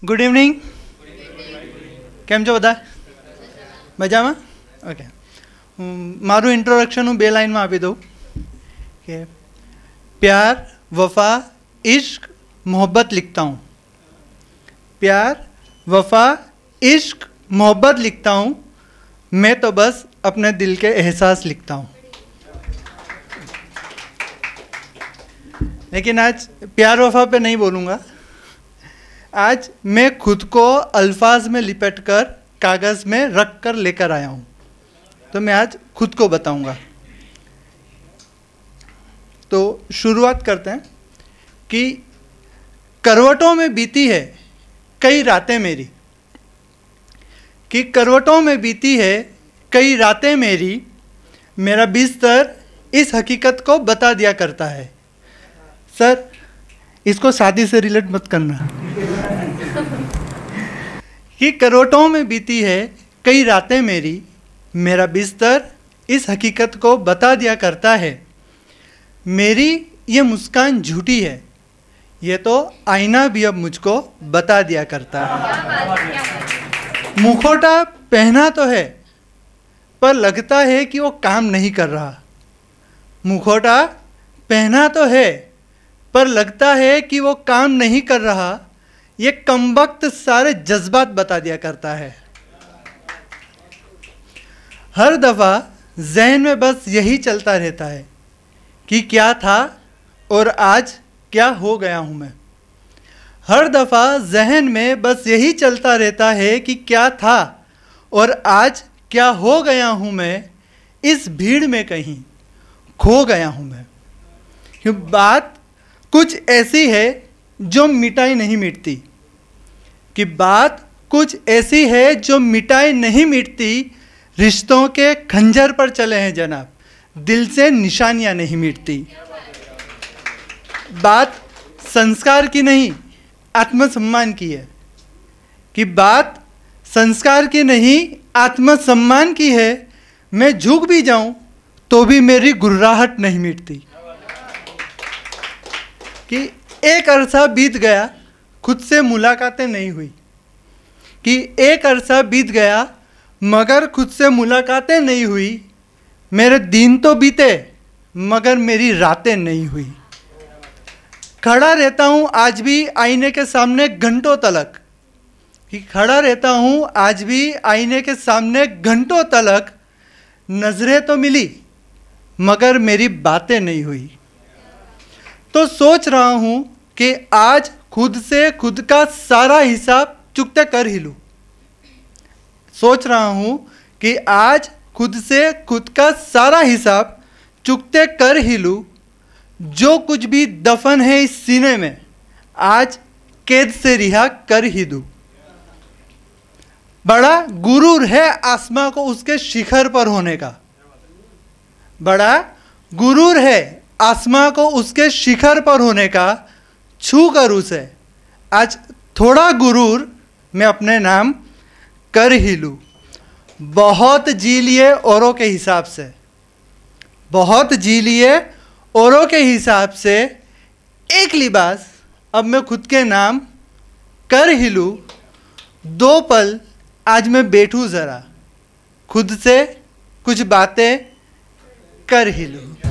good good evening કેમ છો બધા મજામાં ઓકે મારું ઇન્ટ્રોડક્શન હું બે લાઇનમાં આપી દઉં કે प्यार वफा इश्क मोहब्बत लिखता हूँ प्यार वफा इश्क मोहब्बत लिखता हूँ मैं तो बस अपने दिल के एहसास लिखता हूँ लेकिन आज प्यार वफा पे नहीं बोलूँगा आज मैं खुद को अल्फाज में लिपट कर कागज़ में रख कर लेकर आया हूँ तो मैं आज खुद को बताऊँगा तो शुरुआत करते हैं कि करवटों में बीती है कई रातें मेरी कि करवटों में बीती है कई रातें मेरी मेरा बिस्तर इस हकीकत को बता दिया करता है सर इसको शादी से रिलेट मत करना कि करोटों में बीती है कई रातें मेरी मेरा बिस्तर इस हकीकत को बता दिया करता है मेरी ये मुस्कान झूठी है ये तो आईना भी अब मुझको बता दिया करता है मुखोटा पहना तो है पर लगता है कि वो काम नहीं कर रहा मुखोटा पहना तो है पर लगता है कि वो काम नहीं कर रहा ये कम वक्त सारे जज्बात बता दिया करता है हर दफ़ा जहन में बस यही चलता रहता है कि क्या था और आज क्या हो गया हूँ मैं हर दफ़ा जहन में बस यही चलता रहता है कि क्या था और आज क्या हो गया हूँ मैं इस भीड़ में कहीं खो गया हूँ मैं क्यों बात कुछ ऐसी है जो मिटाई नहीं मिटती कि बात कुछ ऐसी है जो मिटाई नहीं मिटती रिश्तों के खंजर पर चले हैं जनाब दिल से निशानियां नहीं मिटती बात संस्कार की नहीं आत्मसम्मान की है कि बात संस्कार की नहीं आत्मसम्मान की है मैं झुक भी जाऊं तो भी मेरी गुर्राहट नहीं मिटती कि एक अरसा बीत गया खुद से मुलाकातें नहीं हुई कि एक अरसा बीत गया मगर खुद से मुलाकातें नहीं हुई मेरे दिन तो बीते मगर मेरी रातें नहीं हुई खड़ा रहता हूँ आज भी आईने के सामने घंटों तलक कि खड़ा रहता हूँ आज भी आईने के सामने घंटों तलक नज़रें तो मिली मगर मेरी बातें नहीं हुई तो सोच रहा हूँ कि आज खुद से खुद का सारा हिसाब चुकता कर ही लूँ सोच रहा हूँ कि आज खुद से खुद का सारा हिसाब चुकते कर ही लूँ जो कुछ भी दफन है इस सीने में आज कैद से रिहा कर ही दूँ बड़ा गुरूर है आसमा को उसके शिखर पर होने का बड़ा गुरूर है आसमा को उसके शिखर पर होने का छू कर उसे आज थोड़ा गुरूर मैं अपने नाम कर ही लूँ बहुत जी लिए औरों के हिसाब से बहुत जी लिए औरों के हिसाब से एक लिबास अब मैं खुद के नाम कर ही लूँ दो पल आज मैं बैठूँ ज़रा खुद से कुछ बातें कर ही लूँ